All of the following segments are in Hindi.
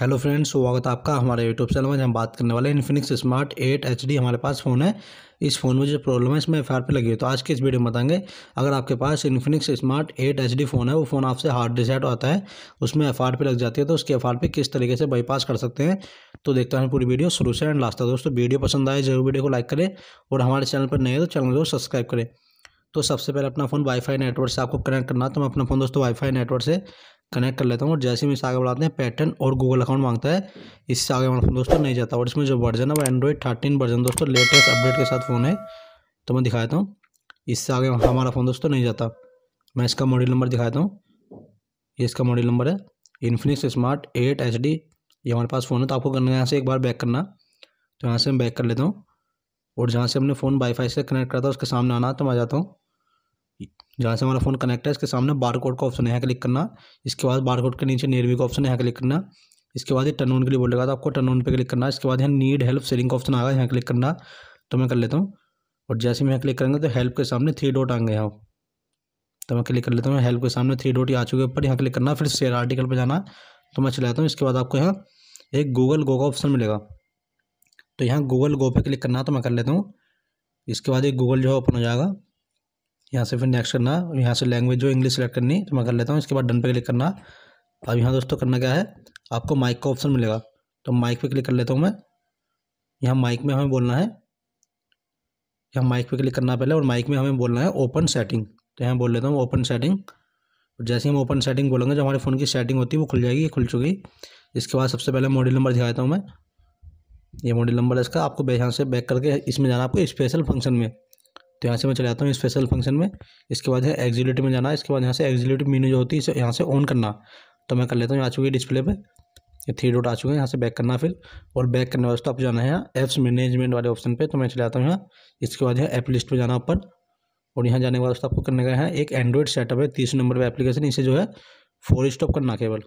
हेलो फ्रेंड्स स्वागत है आपका हमारे यूट्यूब चैनल में हम बात करने वाले इन्फिनिक्स स्मार्ट 8 एच हमारे पास फ़ोन है इस फ़ोन में जो प्रॉब्लम है इसमें एफ पे लगी हुई तो आज के इस वीडियो में बताएंगे अगर आपके पास इन्फिनिक्स स्मार्ट 8 एच फ़ोन है वो फ़ोन आपसे हार्ड डिसाइड आता है उसमें एफ पे लग जाती है तो उसके एफ पे किस तरीके से बाईपास कर सकते हैं तो देखते हैं पूरी वीडियो शुरू से एंड लास्ट तक दोस्तों वीडियो पसंद आए जरूर वीडियो को लाइक करें और हमारे चैनल पर नए है तो चैनल को सब्सक्राइब करें तो सबसे पहले अपना फ़ोन वाईफाई नेटवर्क से आपको कनेक्ट करना तो मैं अपना फ़ोन दोस्तों वाईफाई नेटवर्क से कनेक्ट कर लेता हूँ और जैसे ही इसे आगे बढ़ाते हैं पैटर्न और गूगल अकाउंट मांगता है इससे आगे हमारा दोस्तों नहीं जाता और इसमें जो वर्जन है वो एंड्रॉइड थर्टीन वर्जन दोस्तों लेटेस्ट अपडेट के साथ फ़ोन है तो मैं दिखाता हूँ इससे आगे हमारा फ़ोन दोस्तों नहीं जाता मैं इसका मॉडल नंबर दिखाता हूँ ये इसका मॉडल नंबर है Infinix smart eight H D ये हमारे पास फ़ोन है तो आपको करना है यहाँ से एक बार बैक करना तो यहाँ से मैं बैक कर लेता हूँ और जहाँ से हमने फ़ोन वाईफाई से कनेक्ट करा था उसके सामने आना तो मैं जाता हूँ जहाँ से हमारा फ़ोन कनेक्ट है इसके सामने बार कोड का ऑप्शन है क्लिक करना इसके बाद बार कोड के नीचे नेरवी का ऑप्शन है क्लिक करना इसके बाद ये टर्न ऑन के लिए बोलेगा तो आपको टर्न ऑन पे क्लिक करना इसके बाद यहाँ नीड हेल्प सेलिंग का ऑप्शन आएगा यहाँ क्लिक करना तो मैं कर लेता हूँ और जैसे मैं यहाँ क्लिक करेंगे तो हेल्प के सामने थ्री डॉट आ गए आप तो मैं क्लिक कर लेता हूँ हेल्प के सामने थ्री डॉट आ चुके ऊपर यहाँ क्लिक करना फिर शेयर आर्टिकल पर जाना तो मैं चलाता हूँ इसके बाद आपको यहाँ एक गूगल गो का ऑप्शन मिलेगा तो यहाँ गूगल गो पर क्लिक करना तो मैं कर लेता हूँ इसके बाद एक गूगल जो है ओपन हो जाएगा यहाँ से फिर नेक्स्ट करना यहाँ से लैंग्वेज जो इंग्लिश सेलेक्ट करनी तो मैं कर लेता हूँ इसके बाद डन पे क्लिक करना अब यहाँ दोस्तों करना क्या है आपको माइक का ऑप्शन मिलेगा तो माइक पे क्लिक कर लेता हूँ मैं यहाँ माइक में हमें बोलना है यहाँ माइक पे क्लिक करना पहले और माइक में हमें बोलना है ओपन सेटिंग तो यहाँ बोल लेता हूँ ओपन सेटिंग जैसे हम ओपन सेटिंग बोलेंगे जो हमारे फ़ोन की सेटिंग होती है वो खुल जाएगी खुल चुकी इसके बाद सबसे पहले मॉडल नंबर दिखाता हूँ मैं ये मॉडल नंबर इसका आपको यहाँ से बैक करके इसमें जाना आपको स्पेशल फंक्शन में तो यहाँ से मैं चले जाता हूँ स्पेशल फंक्शन में इसके बाद है एग्जीक्यूटिव में जाना इसके बाद यहाँ से एग्जीक्यूटिव मीनू जो होती है इसे यहाँ से ऑन करना तो मैं कर लेता हूँ यहाँ चुकी डिस्प्ले पर ये थ्री डॉट आ चुके हैं यहाँ से बैक करना फिर और बैक करने वास्तव आप जाना है यहाँ एप्स मैनेजमेंट वाले ऑप्शन पे तो मैं चले जाता हूँ यहाँ इसके बाद यहाँ ऐप लिस्ट पे जाना ऊपर और यहाँ जाने के बाद आपको करने का है एक एंड्रॉइड सेटअप है तीस नंबर पर एप्लीकेशन इसे जो है फोर स्टॉप करना केवल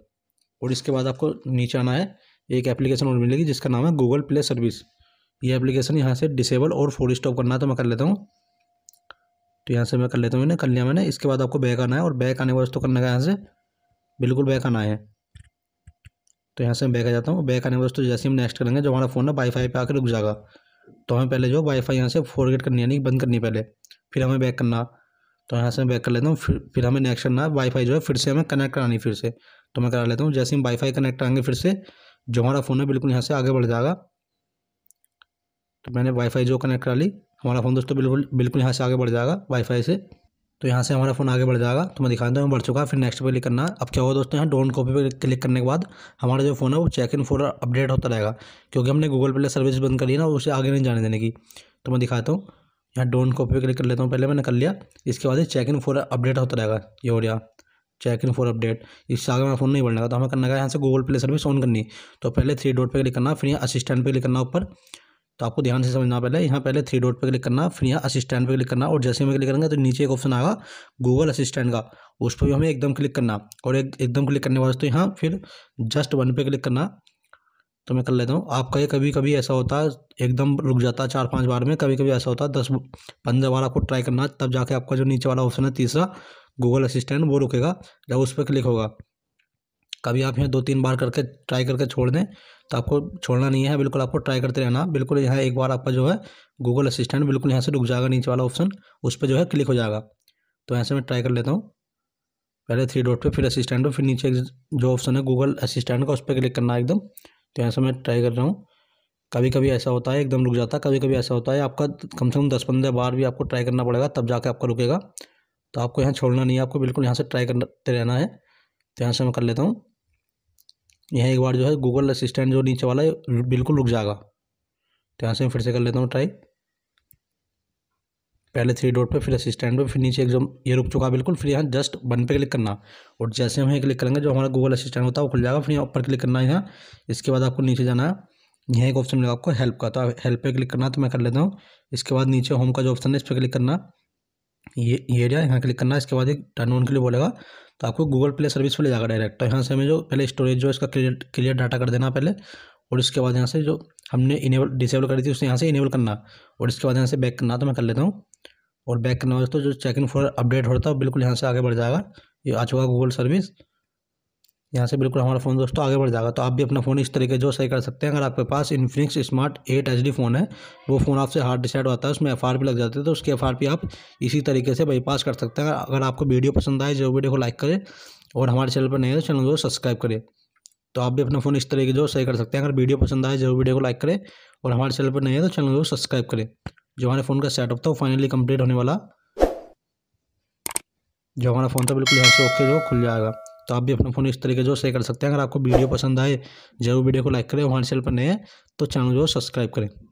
और इसके बाद आपको नीचे आना है एक एप्लीकेशन और मिलेगी जिसका नाम है गूगल प्ले सर्विस ये एप्लीकेशन यहाँ से डिसेबल और फोर स्टॉप करना है तो मैं कर लेता हूँ तो यहाँ से मैं कर लेता हूँ इन्हें कर लिया मैंने इसके बाद आपको बैक आना है और बैक आने के बाद तो करना है यहाँ से बिल्कुल बैक आना है तो यहाँ से मैं बैक आ जाता हूँ बैक आने के बाद तो जैसे हम नेक्स्ट करेंगे जो हमारा फ़ोन ना वाईफाई पे आकर रुक जाएगा तो हमें पहले जो वाईफाई यहाँ से फॉरगेट करनी यानी बंद करनी पहले फिर हमें बैक करना तो यहाँ से मैं बैक कर लेता हूँ फिर फिर हमें नेक्स्ट करना है वाईफाई जो है फिर से हमें कनेक्ट करानी फिर से तो मैं करा लेता हूँ जैसे हम वाईफाई कनेक्ट आएंगे फिर से जो हमारा फ़ोन है बिल्कुल यहाँ से आगे बढ़ जाएगा तो मैंने वाईफाई जो कनेक्ट करा ली हमारा फ़ोन दोस्तों बिल्कुल बिल्कुल यहाँ से आगे बढ़ जाएगा वाईफाई से तो यहाँ से हमारा फ़ोन आगे बढ़ जाएगा तो मैं दिखाता हूँ बढ़ चुका है फिर नेक्स्ट पे क्लिक करना अब क्या होगा दोस्तों यहाँ डोंट कॉपी पे क्लिक करने के बाद हमारा जो फ़ोन है वो चेक इन फोर अपडेट होता रहेगा क्योंकि हमने गूगल पे सर्विस बंद कर ली ना उसे आगे नहीं जाने देने की तो मैं दिखाता हूँ यहाँ डोंट कॉपी पे क्लिक कर लेता हूँ पहले मैंने कर लिया इसके बाद चेक इन फोर अपडेट होता रहेगा ये हो रहा चेक इन फोर अपडेट इससे आगे मेरा फोन नहीं बढ़ने का तो हमें करना है यहाँ से गूगल प्ले सर्विस ऑन करनी तो पहले थ्री डॉट पर क्लिक करना फिर यहाँ असिस्टेंट पर क्लिक करना ऊपर तो आपको ध्यान से समझना पहले यहाँ पहले थ्री डॉट पे क्लिक करना फिर यहाँ असिस्टेंट पे क्लिक करना और जैसे मैं क्लिक करेंगे तो नीचे एक ऑप्शन आएगा गूगल असिस्टेंट का उस पर भी हमें एकदम क्लिक करना और एक एकदम क्लिक करने वास्ते तो यहाँ फिर जस्ट वन पे क्लिक करना तो मैं कर लेता हूँ आपका ये कभी कभी ऐसा होता है एकदम रुक जाता है चार पाँच बार में कभी कभी ऐसा होता है दस पंद्रह बार आपको ट्राई करना तब जाके आपका जो नीचे वाला ऑप्शन है तीसरा गूगल असिस्टेंट वो रुकेगा जब उस पर क्लिक होगा कभी आप यहाँ दो तीन बार करके ट्राई करके छोड़ दें तो आपको छोड़ना नहीं है बिल्कुल आपको ट्राई करते रहना बिल्कुल यहाँ एक बार आपका जो है गूगल असिस्टेंट बिल्कुल यहाँ से रुक जाएगा नीचे वाला ऑप्शन उस पर जो है क्लिक हो जाएगा तो ऐसे में मैं ट्राई कर लेता हूँ पहले थ्री डॉट पे फिर असिस्टेंट हो फिर नीचे जो ऑप्शन है गूगल असिस्टेंट का उस पर क्लिक करना है एकदम तो यहाँ से मैं ट्राई कर रहा हूँ कभी कभी ऐसा होता है एकदम रुक जाता है कभी कभी ऐसा होता है आपका कम से कम दस पंद्रह बार भी आपको ट्राई करना पड़ेगा तब जाके आपका रुकेगा तो आपको यहाँ छोड़ना नहीं है आपको बिल्कुल यहाँ से ट्राई करते रहना है तो यहाँ से मैं कर लेता हूँ यह एक बार जो है गूगल असिस्टेंट जो नीचे वाला है बिल्कुल रुक जाएगा तो यहाँ से मैं फिर से कर लेता हूँ ट्राई पहले थ्री डॉट पे फिर असिस्टेंट पे फिर नीचे एकदम ये रुक चुका है बिल्कुल फिर यहाँ जस्ट वन पे क्लिक करना और जैसे हम यहाँ क्लिक करेंगे जो हमारा गूगल असिस्टेंट होता है वो खुल जाएगा फिर यहाँ ऊपर क्लिक करना है यहाँ इसके बाद आपको नीचे जाना है यहाँ एक ऑप्शन मिलेगा आपको हेल्प का तो हेल्प पे क्लिक करना तो मैं कर लेता हूँ इसके बाद नीचे होम का जो ऑप्शन है इस पर क्लिक करना ये एरिया यहाँ क्लिक करना इसके बाद एक टर्न ऑन के लिए बोलेगा तो आपको गूगल प्ले सर्विस पर ले जाकर डायरेक्ट तो यहाँ से हमें जो पहले स्टोरेज जो इसका क्लियर क्लियर डाटा कर देना पहले और इसके बाद यहाँ से जो हमने इनेबल डिसेबल करी थी उसने यहाँ से इनेबल करना और इसके बाद यहाँ से बैक करना तो मैं कर लेता हूँ और बैक करना हो तो जो चेक इन फॉर अपडेट होता है बिल्कुल यहाँ से आगे बढ़ जाएगा ये आ चुका गूगल सर्विस यहाँ से बिल्कुल हमारा फ़ोन दोस्तों आगे बढ़ जाएगा तो आप भी अपना फ़ोन इस तरीके जो सही कर सकते हैं अगर आपके पास Infinix smart eight H phone है वो फ़ोन आपसे हार्ड डिसाइड होता है उसमें एफ लग जाती है तो उसकी एफ आप इसी तरीके से बाईपास कर सकते हैं अगर आपको वीडियो पसंद आए जो वीडियो को लाइक करें और हमारे चैनल पर नहीं है तो चैनल को सब्सक्राइब करें तो आप भी अपना फ़ोन इस तरीके जो सही कर सकते हैं अगर वीडियो पसंद आए जरूर वीडियो को लाइक करें और हमारे चैनल पर नहीं है तो चैनल को सब्सक्राइब करें जो हमारे फ़ोन का सेटअप था वो फाइनली कंप्लीट होने वाला जो हमारा फ़ोन था बिल्कुल यहाँ से ओके जो खुल जाएगा तो आप भी अपना फ़ोन इस तरीके जो शेयर कर सकते हैं अगर आपको वीडियो पसंद आए जरूर वीडियो को लाइक करें वहाँ से पर नए हैं तो चैनल जो सब्सक्राइब करें